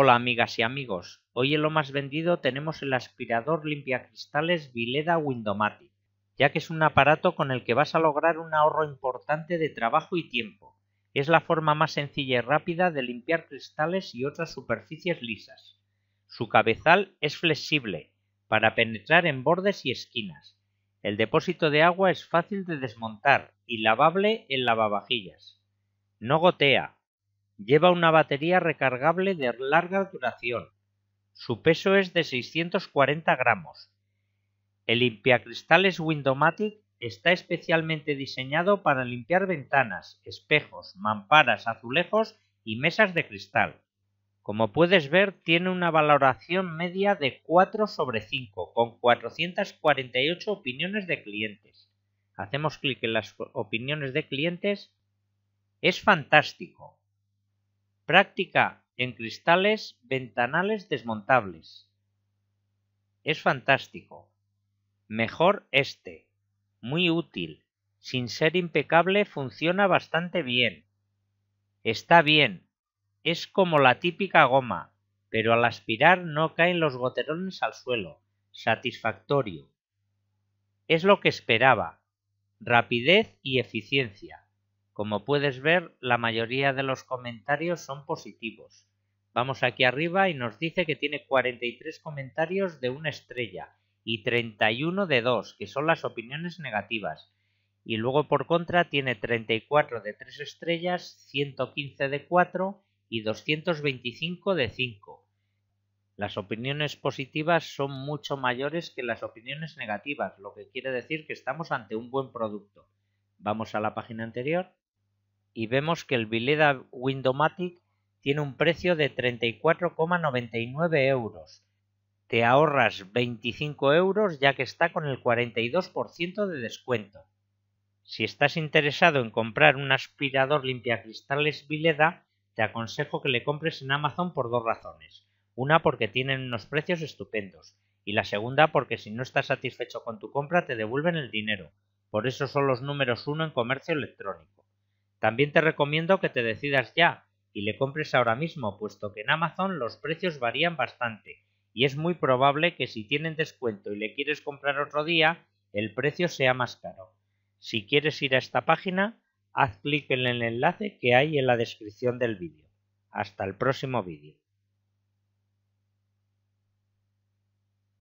Hola amigas y amigos, hoy en lo más vendido tenemos el aspirador limpiacristales Vileda Windomatic, ya que es un aparato con el que vas a lograr un ahorro importante de trabajo y tiempo. Es la forma más sencilla y rápida de limpiar cristales y otras superficies lisas. Su cabezal es flexible, para penetrar en bordes y esquinas. El depósito de agua es fácil de desmontar y lavable en lavavajillas. No gotea, Lleva una batería recargable de larga duración. Su peso es de 640 gramos. El limpiacristales Windomatic está especialmente diseñado para limpiar ventanas, espejos, mamparas, azulejos y mesas de cristal. Como puedes ver, tiene una valoración media de 4 sobre 5, con 448 opiniones de clientes. Hacemos clic en las opiniones de clientes. Es fantástico. Práctica en cristales ventanales desmontables. Es fantástico. Mejor este. Muy útil. Sin ser impecable funciona bastante bien. Está bien. Es como la típica goma, pero al aspirar no caen los goterones al suelo. Satisfactorio. Es lo que esperaba. Rapidez y eficiencia. Como puedes ver, la mayoría de los comentarios son positivos. Vamos aquí arriba y nos dice que tiene 43 comentarios de una estrella y 31 de dos, que son las opiniones negativas. Y luego por contra tiene 34 de tres estrellas, 115 de cuatro y 225 de cinco. Las opiniones positivas son mucho mayores que las opiniones negativas, lo que quiere decir que estamos ante un buen producto. Vamos a la página anterior y vemos que el Vileda Windomatic tiene un precio de 34,99 euros. Te ahorras 25 euros ya que está con el 42% de descuento. Si estás interesado en comprar un aspirador limpiacristales Vileda, te aconsejo que le compres en Amazon por dos razones. Una porque tienen unos precios estupendos y la segunda porque si no estás satisfecho con tu compra te devuelven el dinero. Por eso son los números uno en comercio electrónico. También te recomiendo que te decidas ya y le compres ahora mismo, puesto que en Amazon los precios varían bastante y es muy probable que si tienen descuento y le quieres comprar otro día, el precio sea más caro. Si quieres ir a esta página, haz clic en el enlace que hay en la descripción del vídeo. Hasta el próximo vídeo.